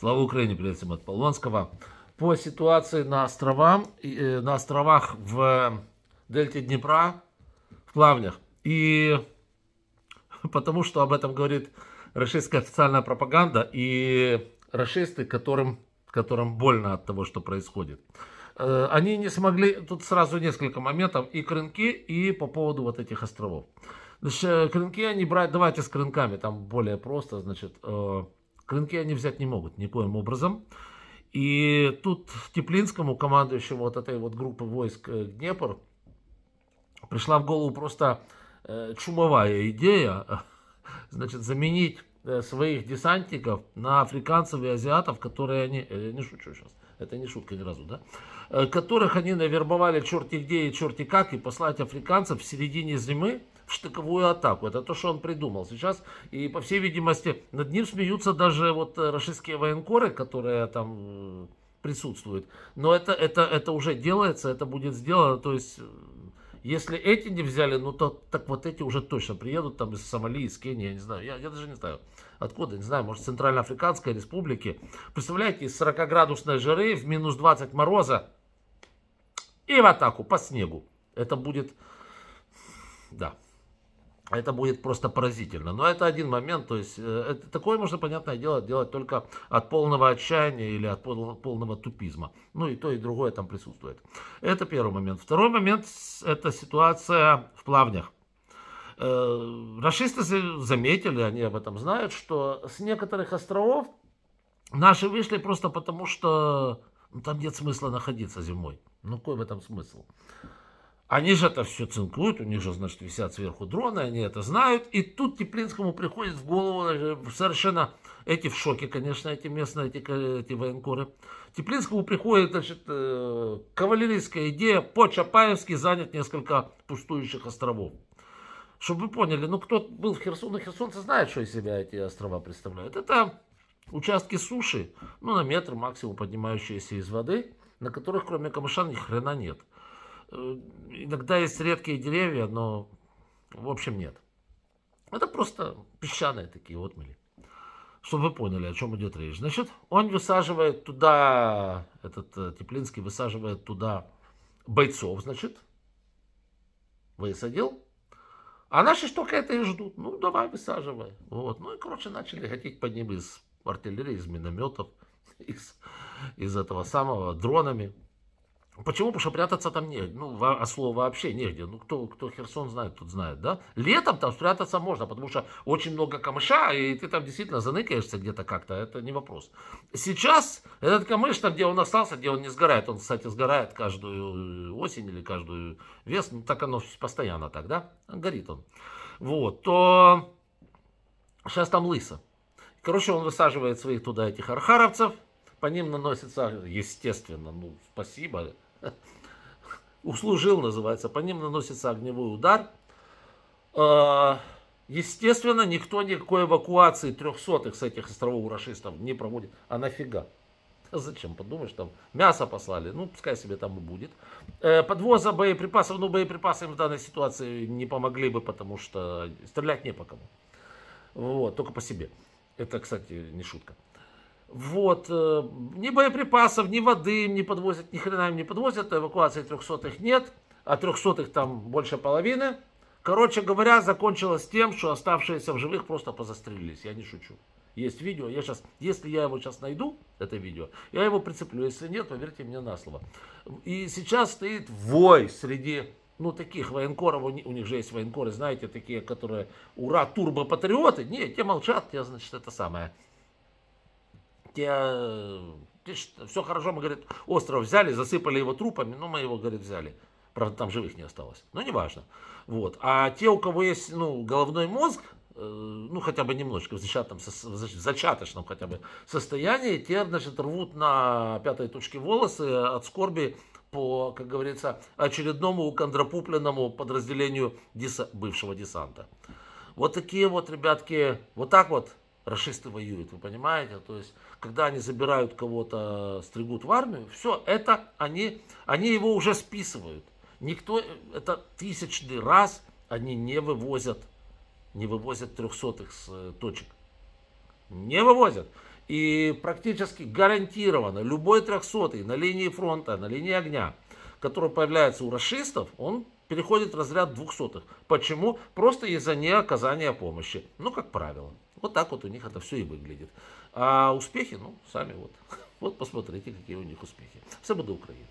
Слава Украине, привет всем от Полонского. По ситуации на, островах, э, на островах в э, дельте Днепра, в Плавнях. И потому что об этом говорит российская официальная пропаганда и расисты, которым, которым больно от того, что происходит. Э, они не смогли, тут сразу несколько моментов, и крынки, и по поводу вот этих островов. Значит, крынки они брать, давайте с крынками, там более просто, значит, Клинки они взять не могут никоим образом. И тут Теплинскому, командующему вот этой вот группы войск э, Днепр, пришла в голову просто э, чумовая идея, значит, заменить э, своих десантников на африканцев и азиатов, которые они, не шучу сейчас, это не шутка ни разу, да, которых они навербовали черти где и черти как, и послать африканцев в середине зимы, штыковую атаку. Это то, что он придумал сейчас. И, по всей видимости, над ним смеются даже вот э, российские военкоры, которые там э, присутствуют. Но это, это, это уже делается, это будет сделано. То есть, э, если эти не взяли, ну то так вот эти уже точно приедут там из Сомали, из Кении, я не знаю. Я, я даже не знаю, откуда, не знаю, может, Центральноафриканской республики. Представляете, из 40-градусной жары в минус 20 мороза и в атаку по снегу. Это будет, да это будет просто поразительно. Но это один момент, то есть э, это, такое можно, понятное дело, делать только от полного отчаяния или от полного тупизма. Ну и то, и другое там присутствует. Это первый момент. Второй момент – это ситуация в плавнях. Э, расисты заметили, они об этом знают, что с некоторых островов наши вышли просто потому, что ну, там нет смысла находиться зимой. Ну какой в этом смысл? Они же это все цинкуют, у них же, значит, висят сверху дроны, они это знают. И тут Теплинскому приходит в голову э, совершенно... Эти в шоке, конечно, эти местные, эти, эти военкоры. Теплинскому приходит, значит, э, кавалерийская идея по-чапаевски занять несколько пустующих островов. Чтобы вы поняли, ну, кто был в Херсоне, херсонцы знают, что из себя эти острова представляют. Это участки суши, ну, на метр максимум поднимающиеся из воды, на которых кроме камыша ни хрена нет. Э, иногда есть редкие деревья, но в общем нет. Это просто песчаные такие отмели. Чтобы вы поняли, о чем идет речь. Значит, он высаживает туда, этот э, Теплинский высаживает туда бойцов, значит, высадил. А наши ж только это и ждут. Ну, давай высаживай. Вот. Ну и, короче, начали гатить по ним из артиллерии, из минометов, из, из этого самого, дронами. Почему? Потому что прятаться там негде. Ну, во, слово вообще негде. Ну, кто, кто Херсон знает, тот знает, да? Летом там спрятаться можно, потому что очень много камыша, и ты там действительно заныкаешься где-то как-то, это не вопрос. Сейчас этот камыш там, где он остался, где он не сгорает, он, кстати, сгорает каждую э, осень или каждую весну. ну, так оно постоянно так, да? Горит он. Вот, то сейчас там лысо. Короче, он высаживает своих туда этих архаровцев, по ним наносится, естественно, ну, спасибо, Услужил, называется. По ним наносится огневой удар. А, естественно, никто никакой эвакуации трехсотых с этих островов урашистов не проводит. А нафига? Зачем? Подумаешь, там мясо послали. Ну, пускай себе там и будет. Э, подвоза боеприпасов. Ну, боеприпасы в данной ситуации не помогли бы, потому что стрелять не по кому. Вот, только по себе. Это, кстати, не шутка. Вот. Э, ни боеприпасов, ни воды им не подвозят, ни хрена им не подвозят. Эвакуации трехсотых нет, а трехсотых там больше половины. Короче говоря, закончилось тем, что оставшиеся в живых просто позастрелились. Я не шучу. Есть видео, я сейчас, если я его сейчас найду, это видео, я его прицеплю. Если нет, поверьте мне на слово. И сейчас стоит вой среди, ну, таких военкоров, у них, же есть военкоры, знаете, такие, которые, ура, турбо-патриоты. Нет, те молчат, Я значит, это самое тебя, э, все хорошо, мы, говорит, остров взяли, засыпали его трупами, но ну, мы его, говорит, взяли. Правда, там живых не осталось. Но неважно. Вот. А те, у кого есть ну, головной мозг, э, ну, хотя бы немножечко, в зачатом, в зачаточном хотя бы состоянии, те, значит, рвут на пятой точке волосы от скорби по, как говорится, очередному контрапупленному подразделению деса, бывшего десанта. Вот такие вот, ребятки, вот так вот расисты воюют, вы понимаете? То есть, когда они забирают кого-то, стригут в армию, все, это они, они его уже списывают. Никто, это тысячный раз они не вывозят, не вывозят трехсотых с э, точек. Не вывозят. И практически гарантированно любой трехсотый на линии фронта, на линии огня, который появляется у расистов, он переходит в разряд двухсотых. Почему? Просто из-за неоказания помощи. Ну, как правило. Вот так вот у них это все и выглядит. А успехи, ну, сами вот. Вот посмотрите, какие у них успехи. Все буду Украина.